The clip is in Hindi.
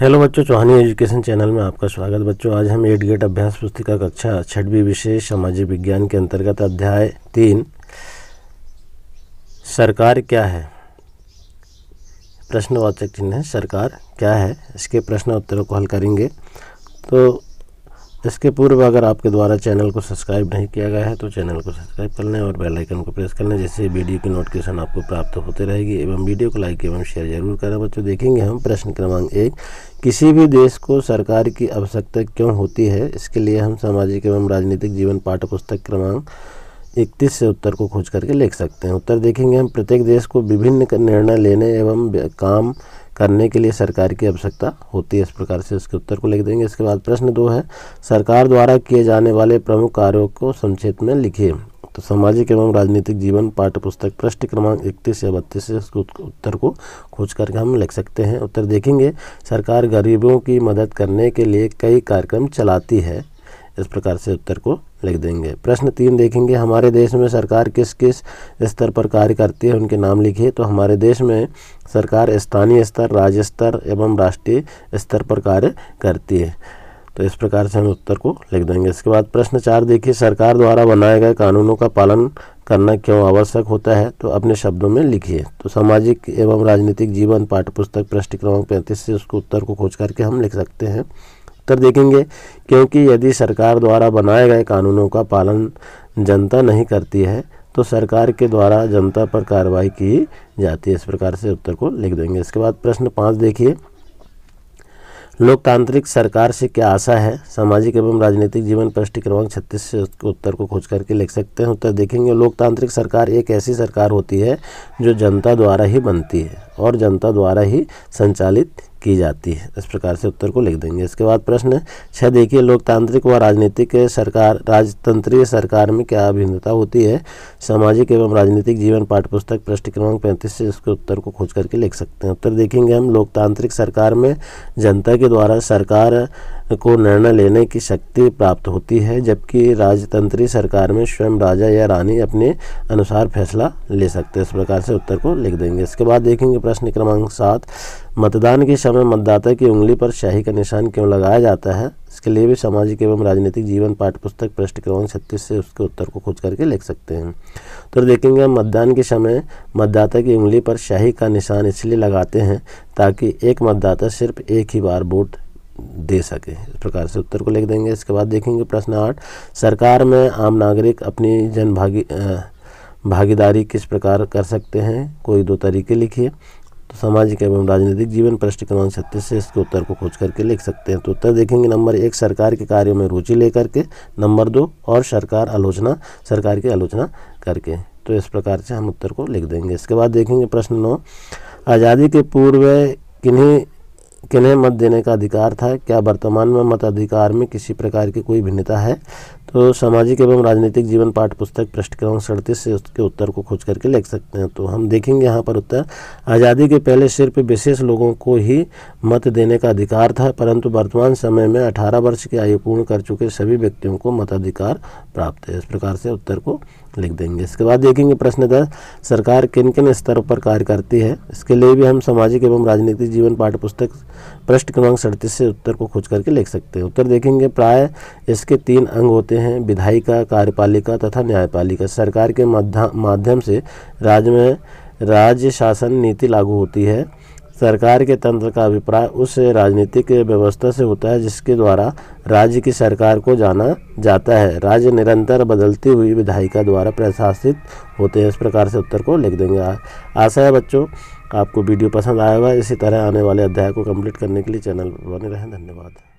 हेलो बच्चों चौहानी एजुकेशन चैनल में आपका स्वागत बच्चों आज हम एट गेट अभ्यास पुस्तिका कक्षा छठवी विशेष सामाजिक विज्ञान के अंतर्गत अध्याय तीन सरकार क्या है प्रश्नवाचक चिन्ह है सरकार क्या है इसके प्रश्न उत्तरों को हल करेंगे तो इसके पूर्व अगर आपके द्वारा चैनल को सब्सक्राइब नहीं किया गया है तो चैनल को सब्सक्राइब कर लें और बेल आइकन को प्रेस कर लें जिससे वीडियो की नोटिफिकेशन आपको प्राप्त होते रहेगी एवं वीडियो को लाइक एवं शेयर जरूर करें बच्चों देखेंगे हम प्रश्न क्रमांक एक किसी भी देश को सरकार की आवश्यकता क्यों होती है इसके लिए हम सामाजिक एवं राजनीतिक जीवन पाठ्य पुस्तक क्रमांक इकतीस से उत्तर को खोज करके लिख सकते हैं उत्तर देखेंगे हम प्रत्येक देश को विभिन्न निर्णय लेने एवं काम करने के लिए सरकार की आवश्यकता होती है इस प्रकार से इसके उत्तर को लिख देंगे इसके बाद प्रश्न दो है सरकार द्वारा किए जाने वाले प्रमुख कार्यों को संक्षेप में लिखिए तो सामाजिक एवं राजनीतिक जीवन पाठ्य पुस्तक पृष्ठ क्रमांक इकतीस या बत्तीस से इसके उत्तर को खोज करके हम लिख सकते हैं उत्तर देखेंगे सरकार गरीबों की मदद करने के लिए कई कार्यक्रम चलाती है इस प्रकार से उत्तर को लिख देंगे प्रश्न तीन देखेंगे हमारे देश में सरकार किस किस स्तर पर कार्य करती है उनके नाम लिखिए तो हमारे देश में सरकार स्थानीय स्तर राज्य स्तर एवं राष्ट्रीय स्तर पर कार्य करती है तो इस प्रकार से हम उत्तर को लिख देंगे इसके बाद प्रश्न चार देखिए सरकार द्वारा बनाए गए कानूनों का पालन करना क्यों आवश्यक होता है तो अपने शब्दों में लिखिए तो सामाजिक एवं राजनीतिक जीवन पाठ्यपुस्तक पृष्ठ क्रमांक पैंतीस से उसको उत्तर को खोज करके हम लिख सकते हैं उत्तर देखेंगे क्योंकि यदि सरकार द्वारा बनाए गए कानूनों का पालन जनता नहीं करती है तो सरकार के द्वारा जनता पर कार्रवाई की जाती है इस प्रकार से उत्तर को लिख देंगे इसके बाद प्रश्न पाँच देखिए लोकतांत्रिक सरकार से क्या आशा है सामाजिक एवं राजनीतिक जीवन प्रश्न क्रमांक छत्तीस से उत्तर को खोज करके लिख सकते हैं उत्तर देखेंगे लोकतांत्रिक सरकार एक ऐसी सरकार होती है जो जनता द्वारा ही बनती है और जनता द्वारा ही संचालित की जाती है इस प्रकार से उत्तर को लिख देंगे इसके बाद प्रश्न छह देखिए लोकतांत्रिक व राजनीतिक सरकार राजतंत्रीय सरकार में क्या अभिन्नता होती है सामाजिक एवं राजनीतिक जीवन पाठ्यपुस्तक पृष्ठ क्रमांक पैंतीस से इसके उत्तर को खोज करके लिख सकते हैं उत्तर देखेंगे हम लोकतांत्रिक सरकार में जनता के द्वारा सरकार को निर्णय लेने की शक्ति प्राप्त होती है जबकि राजतंत्री सरकार में स्वयं राजा या रानी अपने अनुसार फैसला ले सकते हैं इस प्रकार से उत्तर को लिख देंगे इसके बाद देखेंगे प्रश्न क्रमांक सात मतदान के समय मतदाता की उंगली पर शाही का निशान क्यों लगाया जाता है इसके लिए भी सामाजिक एवं राजनीतिक जीवन पाठ पुस्तक प्रश्न क्रमांक छत्तीस से उसके उत्तर को खोज करके लिख सकते हैं तो देखेंगे हम मतदान के समय मतदाता की उंगली पर शाही का निशान इसलिए लगाते हैं ताकि एक मतदाता सिर्फ एक ही बार वोट दे सके इस प्रकार से उत्तर को लिख देंगे इसके बाद देखेंगे प्रश्न आठ सरकार में आम नागरिक अपनी जनभागी भागीदारी किस प्रकार कर सकते हैं कोई दो तरीके लिखिए तो सामाजिक एवं राजनीतिक जीवन पृष्ठ क्रमांक छत्तीस से इसके उत्तर को खोज करके लिख सकते हैं तो उत्तर देखेंगे नंबर एक सरकार के कार्यों में रुचि लेकर के नंबर दो और सरकार आलोचना सरकार की आलोचना करके तो इस प्रकार से हम उत्तर को लिख देंगे इसके बाद देखेंगे प्रश्न नौ आज़ादी के पूर्व किन्हीं किन्हें मत देने का अधिकार था क्या वर्तमान में मताधिकार में किसी प्रकार की कोई भिन्नता है तो सामाजिक एवं राजनीतिक जीवन पाठ पुस्तक पृष्ठ क्रमांक सड़तीस से उसके उत्तर को खोज करके लिख सकते हैं तो हम देखेंगे यहाँ पर उत्तर आज़ादी के पहले सिर्फ विशेष लोगों को ही मत देने का अधिकार था परंतु वर्तमान समय में अठारह वर्ष की आयु पूर्ण कर चुके सभी व्यक्तियों को मताधिकार प्राप्त है इस प्रकार से उत्तर को लिख देंगे इसके बाद देखेंगे प्रश्न दस सरकार किन किन स्तर पर कार्य करती है इसके लिए भी हम सामाजिक एवं राजनीतिक जीवन पाठ पुस्तक पृष्ठ क्रमांक सड़तीस से उत्तर को खोज करके लिख सकते हैं उत्तर देखेंगे प्राय इसके तीन अंग होते हैं हैं विधायिका कार्यपालिका तथा न्यायपालिका सरकार के माध्यम से राज्य में राज्य शासन नीति लागू होती है सरकार के तंत्र का अभिप्राय उस राजनीतिक व्यवस्था से होता है जिसके द्वारा राज्य की सरकार को जाना जाता है राज्य निरंतर बदलती हुई विधायिका द्वारा प्रशासित होते हैं इस प्रकार से उत्तर को लिख देंगे आशा है बच्चों आपको वीडियो पसंद आया होगा इसी तरह आने वाले अध्याय को कंप्लीट करने के लिए चैनल बने रहें धन्यवाद